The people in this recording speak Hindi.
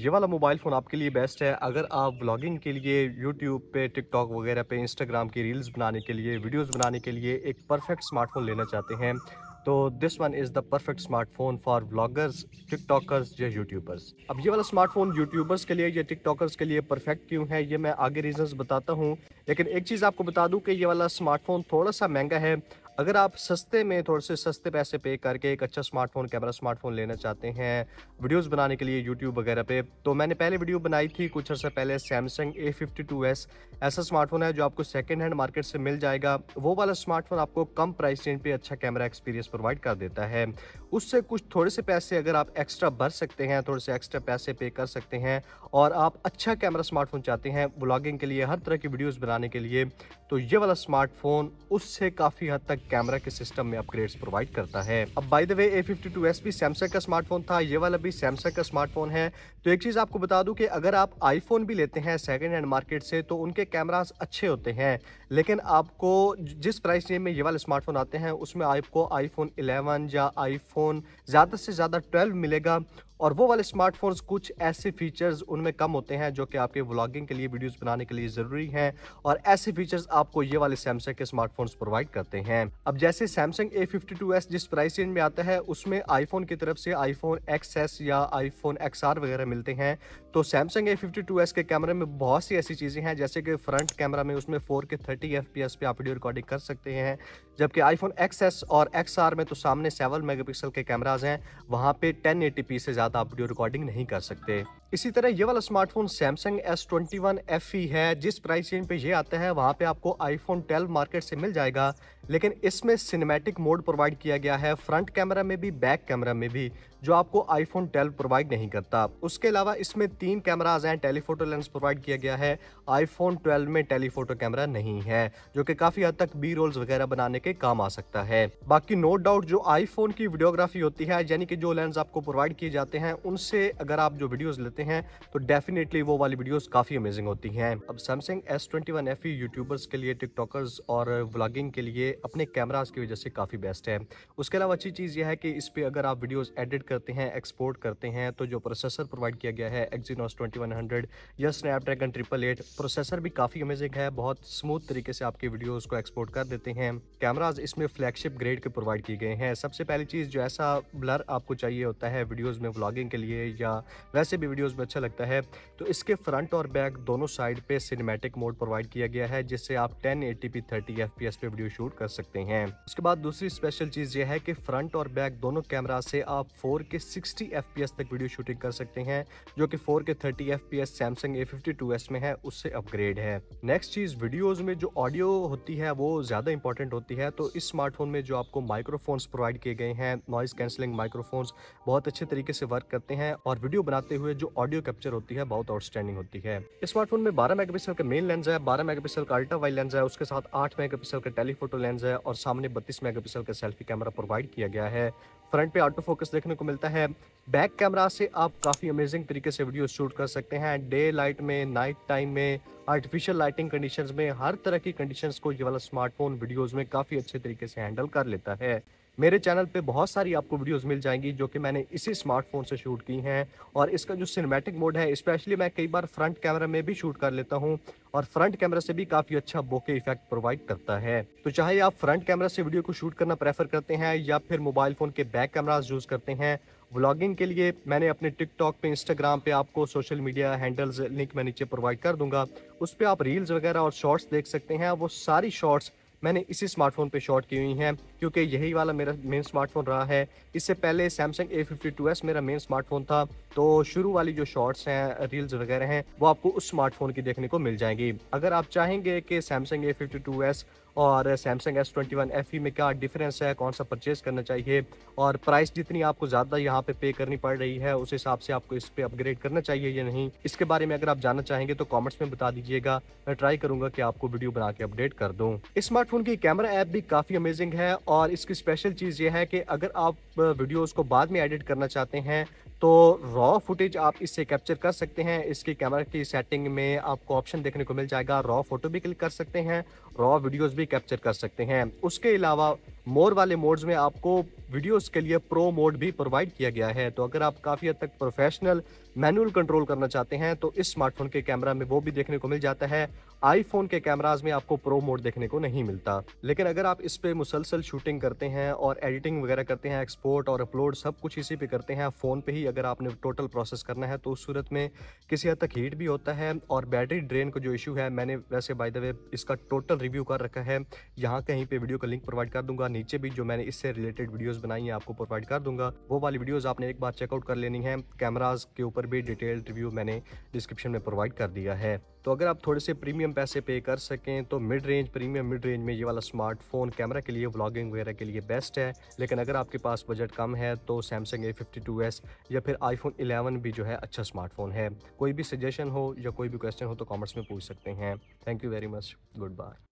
ये वाला मोबाइल फ़ोन आपके लिए बेस्ट है अगर आप ब्लॉगिंग के लिए यूट्यूब पे टिकटॉक वगैरह पे इंस्टाग्राम की रील्स बनाने के लिए वीडियोस बनाने के लिए एक परफेक्ट स्मार्टफोन लेना चाहते हैं तो this one is the perfect smartphone for bloggers TikTokers या यूट्यूबर्स अब ये वाला स्मार्टफोन यूट्यूबर्स के लिए या टिकटॉकर्स के लिए परफेक्ट क्यों है ये मैं आगे रीजंस बताता हूँ लेकिन एक चीज़ आपको बता दूँ कि ये वाला स्मार्टफोन थोड़ा सा महंगा है अगर आप सस्ते में थोड़े से सस्ते पैसे पे करके एक अच्छा स्मार्टफोन कैमरा स्मार्टफोन लेना चाहते हैं वीडियोस बनाने के लिए यूट्यूब वगैरह पे तो मैंने पहले वीडियो बनाई थी कुछ अर्सा पहले Samsung A fifty two S ऐसा स्मार्टफोन है जो आपको सेकेंड हैंड मार्केट से मिल जाएगा वो वाला स्मार्टफोन आपको कम प्राइस रेंज पर अच्छा कैमरा एक्सपीरियंस प्रोवाइड कर देता है उससे कुछ थोड़े से पैसे अगर आप एक्स्ट्रा भर सकते हैं थोड़े से एक्स्ट्रा पैसे पे कर सकते हैं और आप अच्छा कैमरा स्मार्टफोन चाहते हैं ब्लॉगिंग के लिए हर तरह की वीडियोस बनाने के लिए तो ये वाला स्मार्टफोन उससे काफ़ी हद तक कैमरा के सिस्टम में अपग्रेड्स प्रोवाइड करता है अब by the way A fifty two S भी सैमसंग का स्मार्टफोन था ये वाला भी सैमसंग का स्मार्टफोन है तो एक चीज आपको बता दूं कि अगर आप आईफोन भी लेते हैं सेकेंड हैंड मार्केट से तो उनके कैमराज अच्छे होते हैं लेकिन आपको जिस प्राइस रेंज में ये वाले स्मार्टफोन आते हैं उसमें आपको आईफोन 11 या आईफोन ज़्यादा से ज़्यादा 12 मिलेगा और वो वाले स्मार्टफोन्स कुछ ऐसे फीचर्स उनमें कम होते हैं जो कि आपके व्लॉगिंग के लिए वीडियोस बनाने के लिए ज़रूरी हैं और ऐसे फीचर्स आपको ये वाले सैमसंग के स्मार्टफोन्स प्रोवाइड करते हैं अब जैसे सैमसंग ए जिस प्राइस रेंज में आता है उसमें आईफोन की तरफ से आईफोन एक्स या आईफोन एक्स वगैरह मिलते हैं तो Samsung A fifty two S के कैमरे में बहुत सी ऐसी चीज़ें हैं जैसे कि फ्रंट कैमरा में उसमें four K thirty F P S पे आप वीडियो रिकॉर्डिंग कर सकते हैं जबकि आईफोन एक्स एस और एक्स आर में तो सामने सेवन मेगा पिक्सल के कैमराज हैं वहाँ पे टेन एटी पी से ज़्यादा आप वीडियो रिकॉर्डिंग नहीं कर सकते इसी तरह ये वाला smartphone Samsung S twenty one F E है जिस प्राइस रेंज पे ये आता है वहाँ पे आपको आईफोन 12 मार्केट से मिल जाएगा लेकिन इसमें सिनेमैटिक मोड प्रोवाइड किया गया है फ्रंट कैमरा में भी बैक कैमरा में भी जो आपको फोन 12 प्रोवाइड नहीं करता उसके अलावा इसमें तीन कैमराज हैं टेलीफोटो लेंस प्रोवाइड किया गया है फोन 12 में टेलीफोटो कैमरा नहीं है जो कि काफ़ी हद तक बी रोल्स वगैरह बनाने के काम आ सकता है बाकी नो डाउट जो फोन की वीडियोग्राफी होती है यानी कि जो लेंस आपको प्रोवाइड किए जाते हैं उनसे अगर आप जो वीडियोज़ लेते करते हैं तो डेफिनेटली वो वाली वीडियोस काफ़ी अमेजिंग होती हैं अब Samsung S twenty one F YouTubers के लिए टिकटॉकर्स और व्लॉगिंग के लिए अपने कैमराज की वजह से काफ़ी बेस्ट है उसके अलावा अच्छी चीज़ यह है कि इस पर अगर आप वीडियोज़ एडिट करते हैं एक्सपोर्ट करते हैं तो जो प्रोसेसर प्रोवाइड किया गया है एक्जीनोस ट्वेंटी या स्नैपड्रैगन ट्रिपल एट प्रोसेसर भी काफ़ी अमेजिंग है बहुत स्मूथ तरीके से आपकी वीडियोज़ को एक्सपोर्ट कर देते हैं कैमराज इसमें फ्लैगशिप ग्रेड के प्रोवाइड किए गए हैं सबसे पहली चीज़ जो ऐसा ब्लर आपको चाहिए होता है वीडियोज़ में व्लॉगिंग के लिए या वैसे भी वीडियो वीडियोस में अच्छा लगता है तो इसके फ्रंट और बैक दोनों साइड पे सिनेमैटिक मोड प्रोवाइड किया गया है जिससे आप 1080p 30 fps पे वीडियो शूट कर सकते हैं उसके बाद दूसरी स्पेशल चीज़ यह है कि फ्रंट और बैक दोनों कैमरा से आप फोर के सिक्सटी तक वीडियो शूटिंग कर सकते हैं जो की four K thirty F P S Samsung में है उससे अपग्रेड है नेक्स्ट चीज़ वीडियोज़ में जो ऑडियो होती है वो ज़्यादा इंपॉर्टेंट होती है तो इस स्मार्टफोन में जो आपको माइक्रोफोन्स प्रोवाइड किए गए हैं नॉइज़ कैंसलिंग माइक्रोफोन्स बहुत अच्छे तरीके से वर्क करते हैं और वीडियो बनाते हुए जो ऑडियो कैप्चर होती है बहुत आउटस्टैंडिंग होती है स्मार्टफोन में बारह मेगापिक्सल का मेन लेंस है बारह मेगापिक्सल का अल्ट्रा वाइड लेंस है उसके साथ आठ मेगापिक्सल का टेलीफोटो लेंस है और सामने बत्तीस मेगापिक्सल का सेल्फी कैमरा प्रोवाइड किया गया है फ्रंट पे ऑटो फोकस देखने को मिलता है बैक कैमरा से आप काफ़ी अमेजिंग तरीके से वीडियो शूट कर सकते हैं डे लाइट में नाइट टाइम में आर्टिफिशियल लाइटिंग कंडीशंस में हर तरह की कंडीशंस को ये वाला स्मार्टफोन वीडियोस में काफ़ी अच्छे तरीके से हैंडल कर लेता है मेरे चैनल पे बहुत सारी आपको वीडियोस मिल जाएंगी जो कि मैंने इसी स्मार्टफोन से शूट की हैं और इसका जो सिनेमैटिक मोड है स्पेशली मैं कई बार फ्रंट कैमरा में भी शूट कर लेता हूँ और फ्रंट कैमरा से भी काफ़ी अच्छा बोके इफेक्ट प्रोवाइड करता है तो चाहे आप फ्रंट कैमरा से वीडियो को शूट करना प्रेफर करते हैं या फिर मोबाइल फ़ोन के बैक कैमराज यूज़ करते हैं व्लॉगिंग के लिए मैंने अपने टिकटॉक पे इंस्टाग्राम पे आपको सोशल मीडिया हैंडल्स लिंक मैं नीचे प्रोवाइड कर दूंगा उस पर आप रील्स वगैरह और शॉर्ट्स देख सकते हैं वो सारी शॉर्ट्स मैंने इसी स्मार्टफोन पे शॉट की हुई हैं क्योंकि यही वाला मेरा मेन स्मार्टफोन रहा है इससे पहले सैमसंग ए फिफ्टी मेरा मेन स्मार्टफोन था तो शुरू वाली जो शॉट्स हैं रील्स वगैरह हैं वो आपको उस स्मार्टफोन की देखने को मिल जाएंगी अगर आप चाहेंगे कि सैमसंग ए और Samsung S twenty one F E में क्या डिफरेंस है कौन सा परचेज़ करना चाहिए और प्राइस जितनी आपको ज़्यादा यहाँ पे पे करनी पड़ रही है उस हिसाब से आपको इस पर अपग्रेड करना चाहिए या नहीं इसके बारे में अगर आप जानना चाहेंगे तो कॉमेंट्स में बता दीजिएगा मैं ट्राई करूंगा कि आपको वीडियो बना के अपडेट कर दूँ स्मार्टफोन की कैमरा ऐप भी काफ़ी अमेजिंग है और इसकी स्पेशल चीज़ ये है कि अगर आप वीडियोज़ को बाद में एडिट करना चाहते हैं तो रॉ फुटेज आप इससे कैप्चर कर सकते हैं इसके कैमरा की सेटिंग में आपको ऑप्शन देखने को मिल जाएगा रॉ फोटो भी क्लिक कर सकते हैं रॉ वीडियोस भी कैप्चर कर सकते हैं उसके अलावा मोर वाले मोड्स में आपको वीडियोस के लिए प्रो मोड भी प्रोवाइड किया गया है तो अगर आप काफ़ी हद तक प्रोफेशनल मैनुअल कंट्रोल करना चाहते हैं तो इस स्मार्टफोन के कैमरा में वो भी देखने को मिल जाता है आईफोन के कैमराज में आपको प्रो मोड देखने को नहीं मिलता लेकिन अगर आप इस पे मुसलसल शूटिंग करते हैं और एडिटिंग वगैरह करते हैं एक्सपोर्ट और अपलोड सब कुछ इसी पे करते हैं फ़ोन पे ही अगर आपने टोटल प्रोसेस करना है तो उस सूरत में किसी हद तक हीट भी होता है और बैटरी ड्रेन का जो इशू है मैंने वैसे बाय द वे इसका टोटल रिव्यू कर रखा है यहाँ कहीं पर वीडियो का लिंक प्रोवाइड कर दूंगा नीचे भी जो मैंने इससे रिलेटेड वीडियोज़ बनाई हैं आपको प्रोवाइड कर दूंगा वो वाली वीडियोज़ आपने एक बार चेकआउट कर लेनी है कैमराज के ऊपर भी डिटेल्ड रिव्यू मैंने डिस्क्रिप्शन में प्रोवाइड कर दिया है तो अगर आप थोड़े से प्रीमियम प्रीमियम पैसे पे कर सकें तो mid range premium mid range में ये वाला स्मार्टफोन कैमरा के लिए व्लॉगिंग वगैरह के लिए बेस्ट है लेकिन अगर आपके पास बजट कम है तो Samsung A fifty two S या फिर आईफोन इलेवन भी जो है अच्छा स्मार्टफोन है कोई भी सजेशन हो या कोई भी क्वेश्चन हो तो कॉमेंट्स में पूछ सकते हैं thank you very much good bye